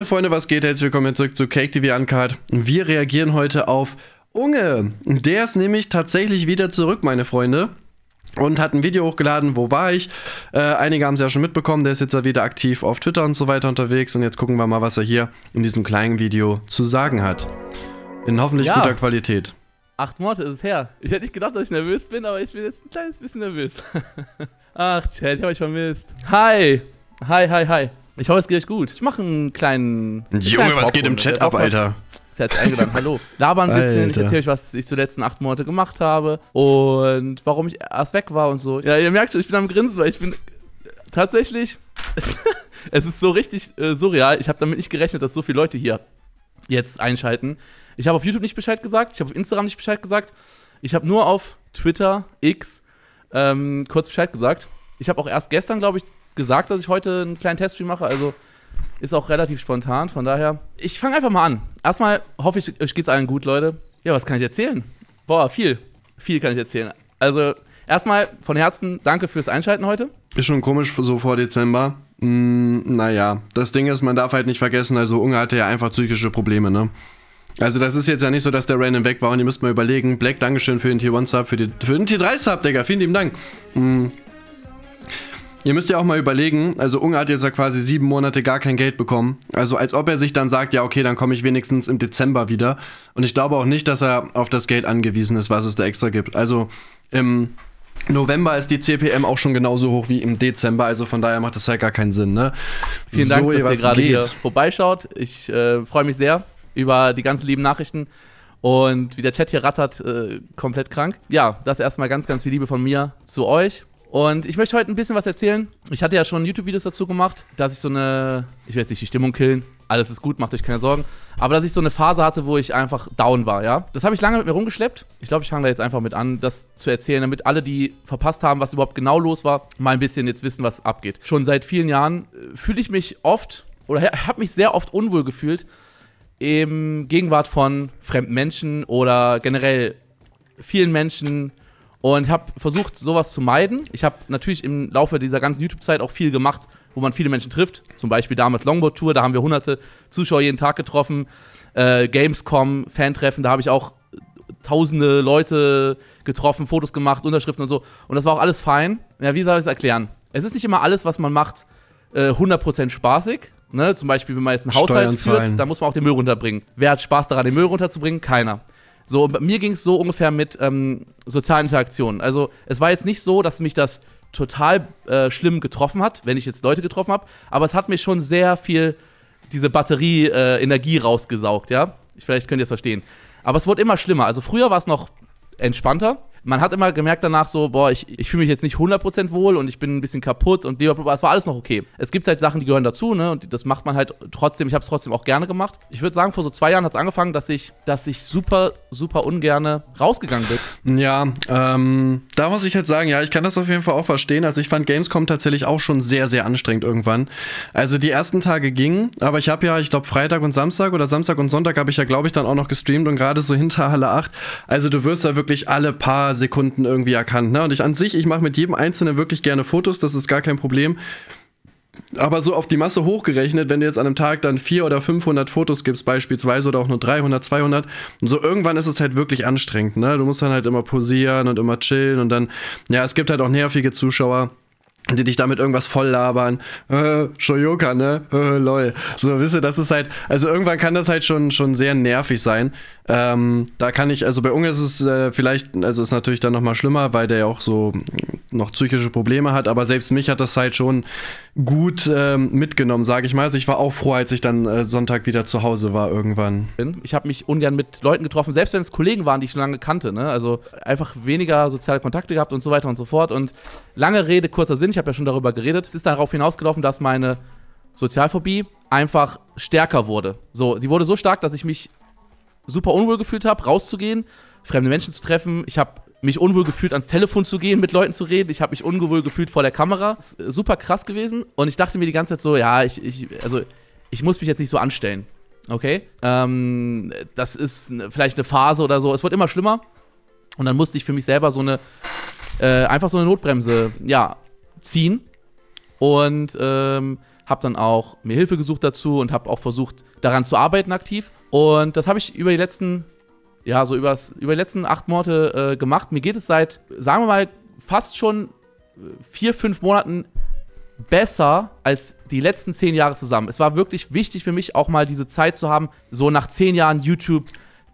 Freunde, was geht? Herzlich willkommen zurück zu Cake TV Uncut. Wir reagieren heute auf Unge. Der ist nämlich tatsächlich wieder zurück, meine Freunde. Und hat ein Video hochgeladen, wo war ich? Äh, einige haben es ja schon mitbekommen, der ist jetzt wieder aktiv auf Twitter und so weiter unterwegs. Und jetzt gucken wir mal, was er hier in diesem kleinen Video zu sagen hat. In hoffentlich ja. guter Qualität. Acht Monate ist es her. Ich hätte nicht gedacht, dass ich nervös bin, aber ich bin jetzt ein kleines bisschen nervös. Ach, Chat, ich habe euch vermisst. Hi! Hi, hi, hi. Ich hoffe, es geht euch gut. Ich mache einen kleinen. Einen Junge, kleinen was geht im Chat ab, Alter? Ist jetzt eingeladen. Hallo. Laber ein bisschen. Alter. Ich erzähle euch, was ich so die letzten acht Monate gemacht habe und warum ich erst weg war und so. Ja, ihr merkt schon, ich bin am Grinsen, weil ich bin tatsächlich. es ist so richtig äh, surreal. Ich habe damit nicht gerechnet, dass so viele Leute hier jetzt einschalten. Ich habe auf YouTube nicht Bescheid gesagt. Ich habe auf Instagram nicht Bescheid gesagt. Ich habe nur auf Twitter, X, ähm, kurz Bescheid gesagt. Ich habe auch erst gestern, glaube ich, gesagt, dass ich heute einen kleinen Teststream mache. Also ist auch relativ spontan. Von daher, ich fange einfach mal an. Erstmal hoffe ich, euch geht's allen gut, Leute. Ja, was kann ich erzählen? Boah, viel. Viel kann ich erzählen. Also, erstmal von Herzen danke fürs Einschalten heute. Ist schon komisch so vor Dezember. Mm, naja, das Ding ist, man darf halt nicht vergessen, also Unge hatte ja einfach psychische Probleme, ne? Also das ist jetzt ja nicht so, dass der random weg war und ihr müsst mal überlegen. Black, Dankeschön für den Tier 1 Sub, für, die, für den Tier 3 Sub, Digga, vielen lieben Dank. Mm, Ihr müsst ja auch mal überlegen, also Unge hat jetzt ja quasi sieben Monate gar kein Geld bekommen. Also als ob er sich dann sagt, ja okay, dann komme ich wenigstens im Dezember wieder. Und ich glaube auch nicht, dass er auf das Geld angewiesen ist, was es da extra gibt. Also im November ist die CPM auch schon genauso hoch wie im Dezember, also von daher macht das halt gar keinen Sinn. Ne? Vielen Dank, so, dass ihr gerade hier vorbeischaut. Ich äh, freue mich sehr über die ganzen lieben Nachrichten. Und wie der Chat hier rattert, äh, komplett krank. Ja, das erstmal ganz, ganz viel Liebe von mir zu euch. Und ich möchte heute ein bisschen was erzählen. Ich hatte ja schon YouTube-Videos dazu gemacht, dass ich so eine, ich will nicht die Stimmung killen, alles ist gut, macht euch keine Sorgen, aber dass ich so eine Phase hatte, wo ich einfach down war, ja. Das habe ich lange mit mir rumgeschleppt. Ich glaube, ich fange da jetzt einfach mit an, das zu erzählen, damit alle, die verpasst haben, was überhaupt genau los war, mal ein bisschen jetzt wissen, was abgeht. Schon seit vielen Jahren äh, fühle ich mich oft oder habe mich sehr oft unwohl gefühlt im Gegenwart von fremden Menschen oder generell vielen Menschen, und habe versucht, sowas zu meiden. Ich habe natürlich im Laufe dieser ganzen YouTube-Zeit auch viel gemacht, wo man viele Menschen trifft. Zum Beispiel damals Longboard Tour, da haben wir hunderte Zuschauer jeden Tag getroffen. Äh, Gamescom, Fantreffen, da habe ich auch tausende Leute getroffen, Fotos gemacht, Unterschriften und so. Und das war auch alles fein. Ja, wie soll ich es erklären? Es ist nicht immer alles, was man macht, äh, 100% spaßig. Ne? Zum Beispiel, wenn man jetzt einen Haushalt führt, da muss man auch den Müll runterbringen. Wer hat Spaß daran, den Müll runterzubringen? Keiner. So, mir ging es so ungefähr mit ähm, sozialen Interaktionen. Also es war jetzt nicht so, dass mich das total äh, schlimm getroffen hat, wenn ich jetzt Leute getroffen habe, aber es hat mir schon sehr viel diese Batterie äh, Energie rausgesaugt, ja? vielleicht könnt ihr es verstehen. Aber es wurde immer schlimmer. Also früher war es noch entspannter, man hat immer gemerkt danach so, boah, ich, ich fühle mich jetzt nicht 100% wohl und ich bin ein bisschen kaputt und blablabla, es war alles noch okay. Es gibt halt Sachen, die gehören dazu, ne, und das macht man halt trotzdem, ich habe es trotzdem auch gerne gemacht. Ich würde sagen, vor so zwei Jahren hat es angefangen, dass ich, dass ich super, super ungerne rausgegangen bin. Ja, ähm, da muss ich halt sagen, ja, ich kann das auf jeden Fall auch verstehen. Also ich fand Gamescom tatsächlich auch schon sehr, sehr anstrengend irgendwann. Also die ersten Tage gingen, aber ich habe ja, ich glaube, Freitag und Samstag oder Samstag und Sonntag habe ich ja, glaube ich, dann auch noch gestreamt und gerade so hinter Halle 8. Also du wirst da wirklich alle paar paar Sekunden irgendwie erkannt. Ne? Und ich an sich, ich mache mit jedem Einzelnen wirklich gerne Fotos, das ist gar kein Problem. Aber so auf die Masse hochgerechnet, wenn du jetzt an einem Tag dann 400 oder 500 Fotos gibst beispielsweise oder auch nur 300, 200, und so irgendwann ist es halt wirklich anstrengend. Ne? Du musst dann halt immer posieren und immer chillen und dann, ja, es gibt halt auch nervige Zuschauer die dich damit irgendwas voll labern, äh, Shoyoka, ne? Äh, lol. So, wisst ihr, das ist halt, also irgendwann kann das halt schon, schon sehr nervig sein. Ähm, da kann ich, also bei Unge ist es äh, vielleicht, also ist natürlich dann nochmal schlimmer, weil der ja auch so noch psychische Probleme hat, aber selbst mich hat das halt schon gut ähm, mitgenommen, sage ich mal. Also ich war auch froh, als ich dann äh, Sonntag wieder zu Hause war irgendwann. Ich habe mich ungern mit Leuten getroffen, selbst wenn es Kollegen waren, die ich schon lange kannte. Ne? Also einfach weniger soziale Kontakte gehabt und so weiter und so fort. Und lange Rede, kurzer Sinn, ich habe ja schon darüber geredet. Es ist darauf hinausgelaufen, dass meine Sozialphobie einfach stärker wurde. So, sie wurde so stark, dass ich mich super unwohl gefühlt habe, rauszugehen, fremde Menschen zu treffen. Ich habe mich unwohl gefühlt, ans Telefon zu gehen, mit Leuten zu reden. Ich habe mich unwohl gefühlt vor der Kamera. Äh, super krass gewesen. Und ich dachte mir die ganze Zeit so, ja, ich, ich, also ich muss mich jetzt nicht so anstellen. Okay? Ähm, das ist vielleicht eine Phase oder so. Es wird immer schlimmer. Und dann musste ich für mich selber so eine, äh, einfach so eine Notbremse, ja, ziehen. Und ähm, habe dann auch mir Hilfe gesucht dazu und habe auch versucht, daran zu arbeiten aktiv. Und das habe ich über die letzten ja, so übers, über die letzten acht Monate äh, gemacht. Mir geht es seit, sagen wir mal, fast schon äh, vier, fünf Monaten besser als die letzten zehn Jahre zusammen. Es war wirklich wichtig für mich, auch mal diese Zeit zu haben, so nach zehn Jahren YouTube,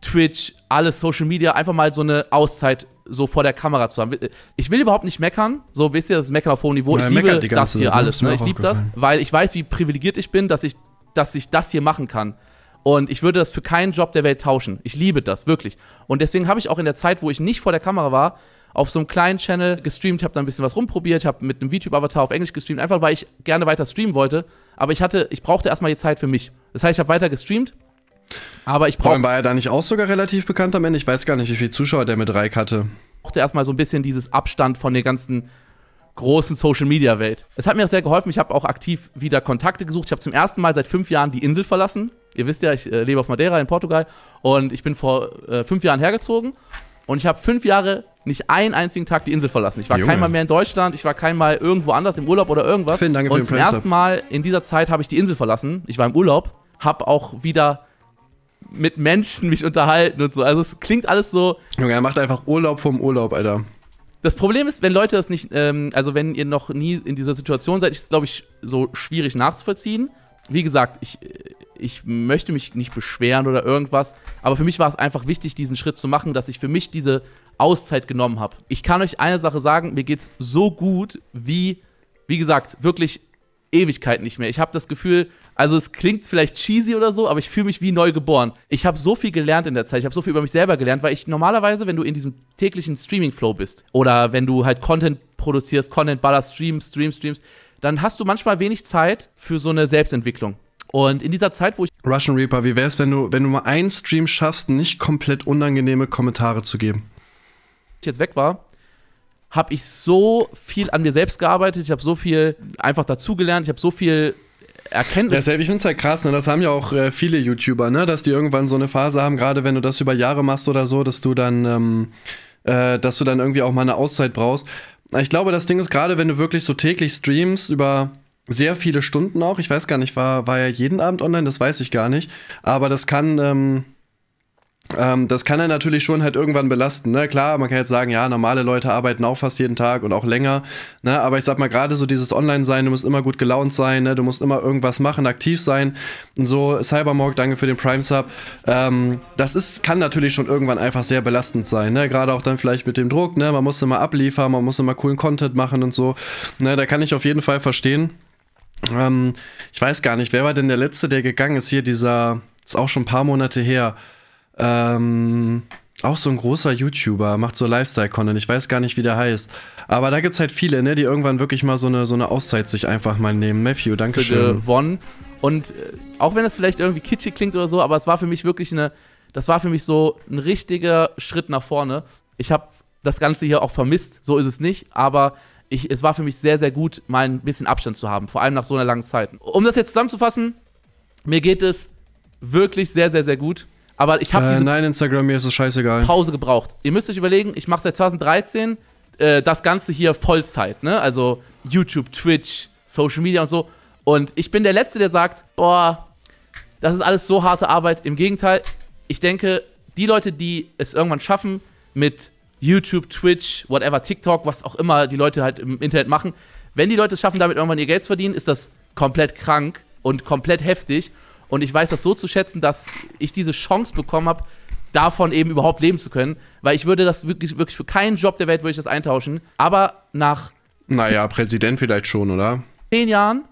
Twitch, alles Social Media, einfach mal so eine Auszeit so vor der Kamera zu haben. Äh, ich will überhaupt nicht meckern, so wisst ihr, das ist Meckern auf hohem Niveau. Ja, ich liebe das hier ne? alles. Ne? Ich liebe das, weil ich weiß, wie privilegiert ich bin, dass ich, dass ich das hier machen kann. Und ich würde das für keinen Job der Welt tauschen. Ich liebe das, wirklich. Und deswegen habe ich auch in der Zeit, wo ich nicht vor der Kamera war, auf so einem kleinen Channel gestreamt, habe da ein bisschen was rumprobiert, habe mit einem youtube avatar auf Englisch gestreamt, einfach weil ich gerne weiter streamen wollte. Aber ich hatte, ich brauchte erstmal die Zeit für mich. Das heißt, ich habe weiter gestreamt, aber ich brauchte. war er da nicht auch sogar relativ bekannt am Ende? Ich weiß gar nicht, wie viele Zuschauer der mit Reik hatte. Ich brauchte erstmal so ein bisschen dieses Abstand von der ganzen großen Social-Media-Welt. Es hat mir auch sehr geholfen. Ich habe auch aktiv wieder Kontakte gesucht. Ich habe zum ersten Mal seit fünf Jahren die Insel verlassen Ihr wisst ja, ich äh, lebe auf Madeira in Portugal und ich bin vor äh, fünf Jahren hergezogen und ich habe fünf Jahre nicht einen einzigen Tag die Insel verlassen. Ich war Junge. keinmal mehr in Deutschland, ich war keinmal irgendwo anders im Urlaub oder irgendwas. Vielen Dank für und zum Prinzip. ersten Mal in dieser Zeit habe ich die Insel verlassen. Ich war im Urlaub, habe auch wieder mit Menschen mich unterhalten und so. Also es klingt alles so. Junge, er macht einfach Urlaub vom Urlaub, Alter. Das Problem ist, wenn Leute das nicht, ähm, also wenn ihr noch nie in dieser Situation seid, ist es, glaube ich, so schwierig nachzuvollziehen. Wie gesagt, ich, äh, ich möchte mich nicht beschweren oder irgendwas, aber für mich war es einfach wichtig, diesen Schritt zu machen, dass ich für mich diese Auszeit genommen habe. Ich kann euch eine Sache sagen, mir geht es so gut wie, wie gesagt, wirklich Ewigkeit nicht mehr. Ich habe das Gefühl, also es klingt vielleicht cheesy oder so, aber ich fühle mich wie neu geboren. Ich habe so viel gelernt in der Zeit, ich habe so viel über mich selber gelernt, weil ich normalerweise, wenn du in diesem täglichen Streaming-Flow bist oder wenn du halt Content produzierst, Content ballerst, streamst, streamst, streamst, dann hast du manchmal wenig Zeit für so eine Selbstentwicklung. Und in dieser Zeit, wo ich. Russian Reaper, wie wär's, wenn du, wenn du mal einen Stream schaffst, nicht komplett unangenehme Kommentare zu geben? Jetzt weg war, habe ich so viel an mir selbst gearbeitet, ich habe so viel einfach dazugelernt, ich habe so viel Erkenntnis. Deshalb, ich finde es halt krass, ne? das haben ja auch äh, viele YouTuber, ne? dass die irgendwann so eine Phase haben, gerade wenn du das über Jahre machst oder so, dass du dann, ähm, äh, dass du dann irgendwie auch mal eine Auszeit brauchst. Ich glaube, das Ding ist, gerade wenn du wirklich so täglich streamst über sehr viele Stunden auch. Ich weiß gar nicht, war, war er jeden Abend online? Das weiß ich gar nicht. Aber das kann, ähm, ähm, das kann er natürlich schon halt irgendwann belasten. Ne? Klar, man kann jetzt sagen, ja, normale Leute arbeiten auch fast jeden Tag und auch länger. Ne? Aber ich sag mal, gerade so dieses Online-Sein, du musst immer gut gelaunt sein, ne? du musst immer irgendwas machen, aktiv sein. Und so, Cybermorg, danke für den Prime-Sub. Ähm, das ist, kann natürlich schon irgendwann einfach sehr belastend sein. Ne? Gerade auch dann vielleicht mit dem Druck. Ne? Man muss immer abliefern, man muss immer coolen Content machen und so. Ne? Da kann ich auf jeden Fall verstehen. Ähm, ich weiß gar nicht, wer war denn der Letzte, der gegangen ist? Hier dieser, ist auch schon ein paar Monate her. Ähm, auch so ein großer YouTuber, macht so Lifestyle-Content. Ich weiß gar nicht, wie der heißt. Aber da gibt es halt viele, ne, die irgendwann wirklich mal so eine, so eine Auszeit sich einfach mal nehmen. Matthew, danke schön. Von. Und äh, auch wenn das vielleicht irgendwie kitschig klingt oder so, aber es war für mich wirklich eine, das war für mich so ein richtiger Schritt nach vorne. Ich habe das Ganze hier auch vermisst, so ist es nicht, aber ich, es war für mich sehr, sehr gut, mal ein bisschen Abstand zu haben, vor allem nach so einer langen Zeit. Um das jetzt zusammenzufassen, mir geht es wirklich sehr, sehr, sehr gut. Aber ich habe äh, diese nein, Instagram, mir ist es scheißegal. Pause gebraucht. Ihr müsst euch überlegen, ich mache seit 2013 äh, das Ganze hier Vollzeit, ne? Also YouTube, Twitch, Social Media und so. Und ich bin der Letzte, der sagt, boah, das ist alles so harte Arbeit. Im Gegenteil, ich denke, die Leute, die es irgendwann schaffen, mit YouTube, Twitch, whatever, TikTok, was auch immer die Leute halt im Internet machen. Wenn die Leute es schaffen, damit irgendwann ihr Geld zu verdienen, ist das komplett krank und komplett heftig. Und ich weiß das so zu schätzen, dass ich diese Chance bekommen habe, davon eben überhaupt leben zu können. Weil ich würde das wirklich, wirklich für keinen Job der Welt würde ich das eintauschen. Aber nach. Naja, Präsident vielleicht schon, oder? Zehn Jahren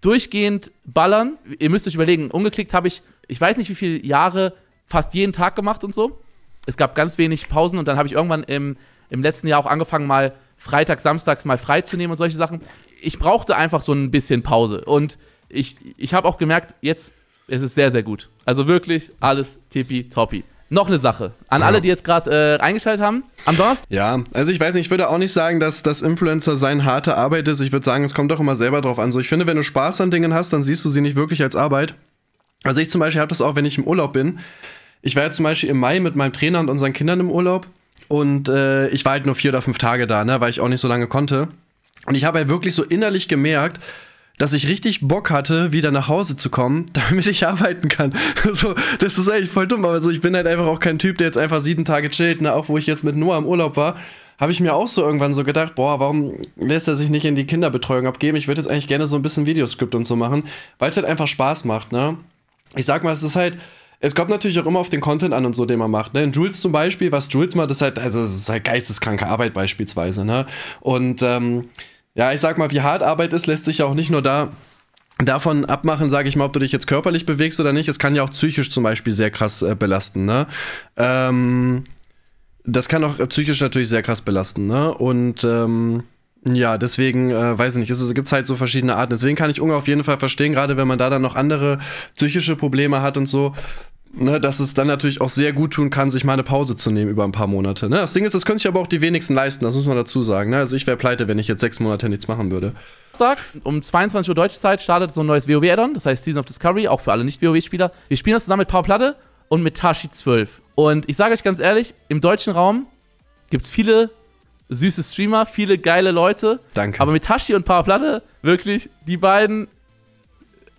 durchgehend ballern. Ihr müsst euch überlegen, umgeklickt habe ich, ich weiß nicht wie viele Jahre, fast jeden Tag gemacht und so es gab ganz wenig Pausen und dann habe ich irgendwann im, im letzten Jahr auch angefangen, mal Freitag, Samstags mal freizunehmen und solche Sachen. Ich brauchte einfach so ein bisschen Pause. Und ich, ich habe auch gemerkt, jetzt ist es sehr, sehr gut. Also wirklich alles tippitoppi. Noch eine Sache an ja. alle, die jetzt gerade äh, eingeschaltet haben. Am Donnerstag? Ja, also ich weiß nicht, ich würde auch nicht sagen, dass das Influencer sein harte Arbeit ist. Ich würde sagen, es kommt doch immer selber drauf an. So, ich finde, wenn du Spaß an Dingen hast, dann siehst du sie nicht wirklich als Arbeit. Also ich zum Beispiel habe das auch, wenn ich im Urlaub bin ich war ja zum Beispiel im Mai mit meinem Trainer und unseren Kindern im Urlaub und äh, ich war halt nur vier oder fünf Tage da, ne, weil ich auch nicht so lange konnte. Und ich habe halt wirklich so innerlich gemerkt, dass ich richtig Bock hatte, wieder nach Hause zu kommen, damit ich arbeiten kann. so, das ist eigentlich voll dumm, aber so, ich bin halt einfach auch kein Typ, der jetzt einfach sieben Tage chillt, ne? auch wo ich jetzt mit Noah im Urlaub war. Habe ich mir auch so irgendwann so gedacht, boah, warum lässt er sich nicht in die Kinderbetreuung abgeben? Ich würde jetzt eigentlich gerne so ein bisschen Videoskript und so machen, weil es halt einfach Spaß macht, ne? Ich sag mal, es ist halt, es kommt natürlich auch immer auf den Content an und so, den man macht. Ne? In Jules zum Beispiel, was Jules macht, ist halt, also das ist halt geisteskranke Arbeit beispielsweise. Ne? Und ähm, ja, ich sag mal, wie hart Arbeit ist, lässt sich ja auch nicht nur da davon abmachen, sage ich mal, ob du dich jetzt körperlich bewegst oder nicht. Es kann ja auch psychisch zum Beispiel sehr krass äh, belasten. Ne? Ähm, das kann auch psychisch natürlich sehr krass belasten. Ne? Und ähm, ja, deswegen, äh, weiß ich nicht, es gibt halt so verschiedene Arten. Deswegen kann ich Unge auf jeden Fall verstehen, gerade wenn man da dann noch andere psychische Probleme hat und so, ne, dass es dann natürlich auch sehr gut tun kann, sich mal eine Pause zu nehmen über ein paar Monate. Ne? Das Ding ist, das können sich aber auch die wenigsten leisten, das muss man dazu sagen. Ne? Also ich wäre pleite, wenn ich jetzt sechs Monate nichts machen würde. Samstag um 22 Uhr deutsche Zeit startet so ein neues wow addon das heißt Season of Discovery, auch für alle Nicht-WoW-Spieler. Wir spielen das zusammen mit Power Platte und mit Tashi 12. Und ich sage euch ganz ehrlich, im deutschen Raum gibt es viele süße Streamer, viele geile Leute. Danke. Aber mit Tashi und Power Platte, wirklich, die beiden,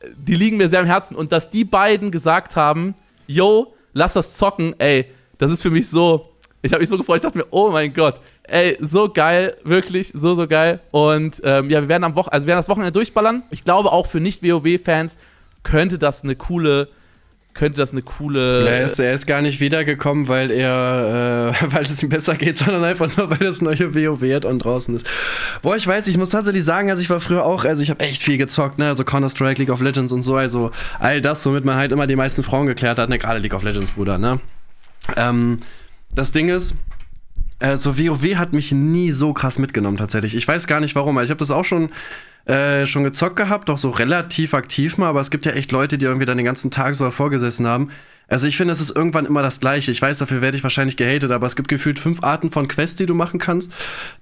äh, die liegen mir sehr am Herzen. Und dass die beiden gesagt haben, yo, lass das zocken, ey, das ist für mich so, ich habe mich so gefreut, ich dachte mir, oh mein Gott, ey, so geil, wirklich, so, so geil. Und ähm, ja, wir werden am Wochenende, also werden das Wochenende durchballern. Ich glaube auch für Nicht-WoW-Fans könnte das eine coole könnte das eine coole. Er ist, er ist gar nicht wiedergekommen, weil er, äh, weil es ihm besser geht, sondern einfach nur, weil das neue WoW und halt draußen ist. Boah, ich weiß, ich muss tatsächlich sagen, also ich war früher auch, also ich habe echt viel gezockt, ne, also Counter-Strike, League of Legends und so, also all das, womit man halt immer die meisten Frauen geklärt hat, ne, gerade League of Legends, Bruder, ne. Ähm, das Ding ist, äh, so WoW hat mich nie so krass mitgenommen tatsächlich. Ich weiß gar nicht warum, also ich habe das auch schon äh, schon gezockt gehabt, doch so relativ aktiv mal, aber es gibt ja echt Leute, die irgendwie dann den ganzen Tag so davor gesessen haben. Also ich finde, es ist irgendwann immer das Gleiche. Ich weiß, dafür werde ich wahrscheinlich gehatet, aber es gibt gefühlt fünf Arten von Quests, die du machen kannst.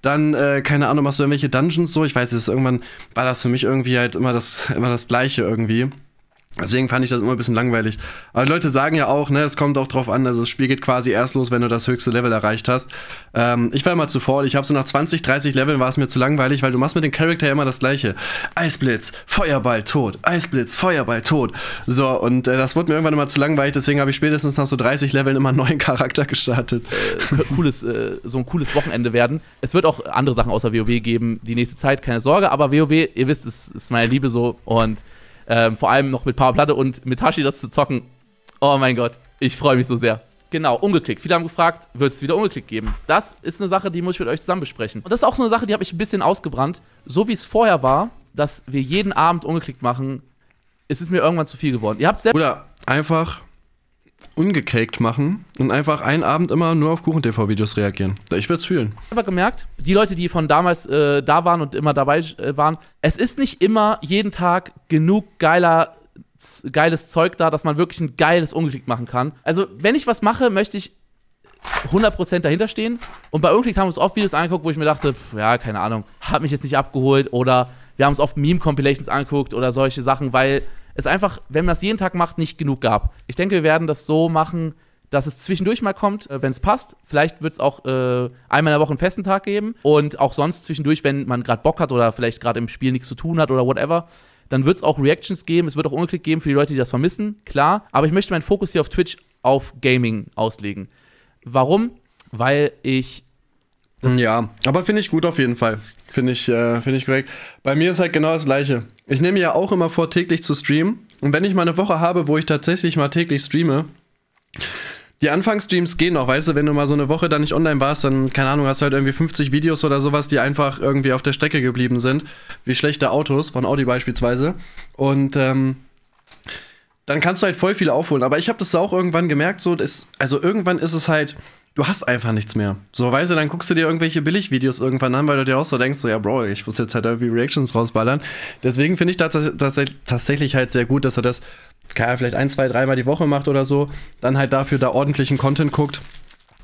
Dann, äh, keine Ahnung, machst du irgendwelche Dungeons so. Ich weiß, es ist irgendwann, war das für mich irgendwie halt immer das, immer das Gleiche irgendwie. Deswegen fand ich das immer ein bisschen langweilig. Aber Leute sagen ja auch, ne, es kommt auch drauf an, also das Spiel geht quasi erst los, wenn du das höchste Level erreicht hast. Ähm, ich war mal zu faul, ich habe so nach 20, 30 Leveln war es mir zu langweilig, weil du machst mit dem Charakter ja immer das gleiche. Eisblitz, Feuerball, tot, Eisblitz, Feuerball, tot. So, und äh, das wurde mir irgendwann immer zu langweilig, deswegen habe ich spätestens nach so 30 Leveln immer einen neuen Charakter gestartet. Äh, cooles, äh, so ein cooles Wochenende werden. Es wird auch andere Sachen außer WoW geben, die nächste Zeit, keine Sorge, aber WoW, ihr wisst, es ist meine Liebe so und ähm, vor allem noch mit Powerplatte und mit Hashi das zu zocken. Oh mein Gott, ich freue mich so sehr. Genau, ungeklickt. Viele haben gefragt, wird es wieder ungeklickt geben? Das ist eine Sache, die muss ich mit euch zusammen besprechen. Und das ist auch so eine Sache, die habe ich ein bisschen ausgebrannt. So wie es vorher war, dass wir jeden Abend ungeklickt machen, ist es mir irgendwann zu viel geworden. Ihr habt selbst. Oder einfach ungecaked machen und einfach einen Abend immer nur auf Kuchen-TV-Videos reagieren. Ich würde es fühlen. Ich habe gemerkt, die Leute, die von damals äh, da waren und immer dabei äh, waren, es ist nicht immer jeden Tag genug geiler geiles Zeug da, dass man wirklich ein geiles Ungeklickt machen kann. Also, wenn ich was mache, möchte ich 100% dahinter stehen. Und bei Ungeklickt haben wir uns oft Videos angeguckt, wo ich mir dachte, pff, ja, keine Ahnung, hat mich jetzt nicht abgeholt oder wir haben uns oft Meme-Compilations angeguckt oder solche Sachen, weil es einfach, wenn man das jeden Tag macht, nicht genug gab. Ich denke, wir werden das so machen, dass es zwischendurch mal kommt, äh, wenn es passt. Vielleicht wird es auch äh, einmal in der Woche einen festen Tag geben und auch sonst zwischendurch, wenn man gerade Bock hat oder vielleicht gerade im Spiel nichts zu tun hat oder whatever. Dann wird es auch Reactions geben, es wird auch Unklick geben für die Leute, die das vermissen, klar. Aber ich möchte meinen Fokus hier auf Twitch auf Gaming auslegen. Warum? Weil ich. Ja, aber finde ich gut auf jeden Fall. Finde ich, äh, find ich korrekt. Bei mir ist halt genau das Gleiche ich nehme ja auch immer vor, täglich zu streamen. Und wenn ich mal eine Woche habe, wo ich tatsächlich mal täglich streame, die Anfangsstreams gehen noch, weißt du, wenn du mal so eine Woche dann nicht online warst, dann, keine Ahnung, hast du halt irgendwie 50 Videos oder sowas, die einfach irgendwie auf der Strecke geblieben sind, wie schlechte Autos, von Audi beispielsweise. Und ähm, dann kannst du halt voll viel aufholen. Aber ich habe das auch irgendwann gemerkt, so, das, also irgendwann ist es halt du hast einfach nichts mehr. So, weißt du, dann guckst du dir irgendwelche Billigvideos irgendwann an, weil du dir auch so denkst, so, ja, Bro, ich muss jetzt halt irgendwie Reactions rausballern. Deswegen finde ich das, das, tatsächlich halt sehr gut, dass er das, keine Ahnung, vielleicht ein, zwei, dreimal die Woche macht oder so, dann halt dafür da ordentlichen Content guckt,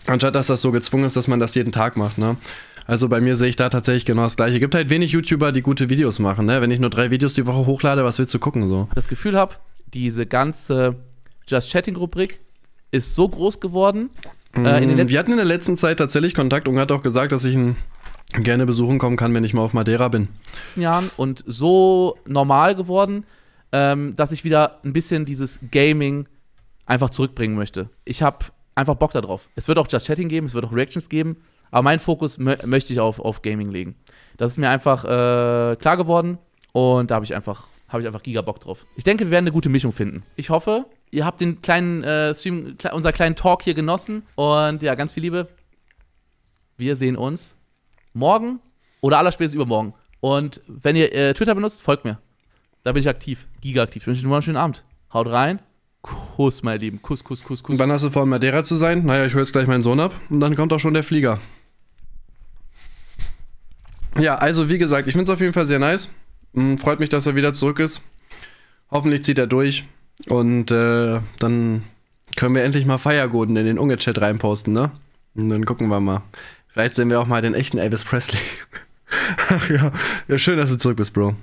anstatt dass das so gezwungen ist, dass man das jeden Tag macht, ne? Also bei mir sehe ich da tatsächlich genau das gleiche. Es Gibt halt wenig YouTuber, die gute Videos machen, ne? Wenn ich nur drei Videos die Woche hochlade, was willst du gucken so? Das Gefühl habe, diese ganze Just Chatting Rubrik ist so groß geworden, äh, in mm, wir hatten in der letzten Zeit tatsächlich Kontakt und hat auch gesagt, dass ich ihn gerne besuchen kommen kann, wenn ich mal auf Madeira bin. Jahren und so normal geworden, ähm, dass ich wieder ein bisschen dieses Gaming einfach zurückbringen möchte. Ich habe einfach Bock darauf. Es wird auch Just Chatting geben, es wird auch Reactions geben, aber meinen Fokus möchte ich auf, auf Gaming legen. Das ist mir einfach äh, klar geworden und da habe ich einfach habe ich einfach giga Bock drauf. Ich denke, wir werden eine gute Mischung finden. Ich hoffe, ihr habt den kleinen äh, Stream, unser kleinen Talk hier genossen. Und ja, ganz viel Liebe. Wir sehen uns morgen oder allerspätestens übermorgen. Und wenn ihr äh, Twitter benutzt, folgt mir. Da bin ich aktiv, giga aktiv. Ich wünsche euch einen wunderschönen Abend. Haut rein. Kuss, meine Lieben. Kuss, Kuss, Kuss, Kuss. Und wann hast du vor, in Madeira zu sein? Naja, ich höre jetzt gleich meinen Sohn ab und dann kommt auch schon der Flieger. Ja, also wie gesagt, ich finde es auf jeden Fall sehr nice. Hm, freut mich, dass er wieder zurück ist. Hoffentlich zieht er durch. Und äh, dann können wir endlich mal Feiergoden in den Unge-Chat reinposten, ne? Und dann gucken wir mal. Vielleicht sehen wir auch mal den echten Elvis Presley. Ach ja. ja, schön, dass du zurück bist, Bro.